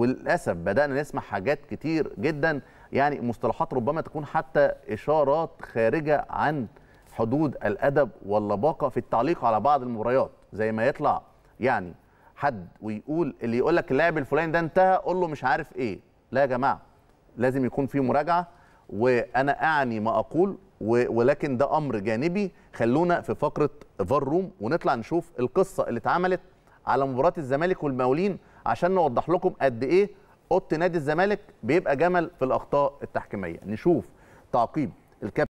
وللاسف بدانا نسمع حاجات كتير جدا يعني مصطلحات ربما تكون حتى اشارات خارجه عن حدود الادب واللباقه في التعليق على بعض المباريات زي ما يطلع يعني حد ويقول اللي يقول لك اللاعب الفلاني ده انتهى قول له مش عارف ايه لا يا جماعه لازم يكون في مراجعه وانا اعني ما اقول ولكن ده امر جانبي خلونا في فقره فار روم ونطلع نشوف القصه اللي اتعملت على مباراه الزمالك والمقاولين عشان نوضح لكم قد ايه اوضه نادي الزمالك بيبقى جمل في الاخطاء التحكيميه نشوف تعقيب الكابتن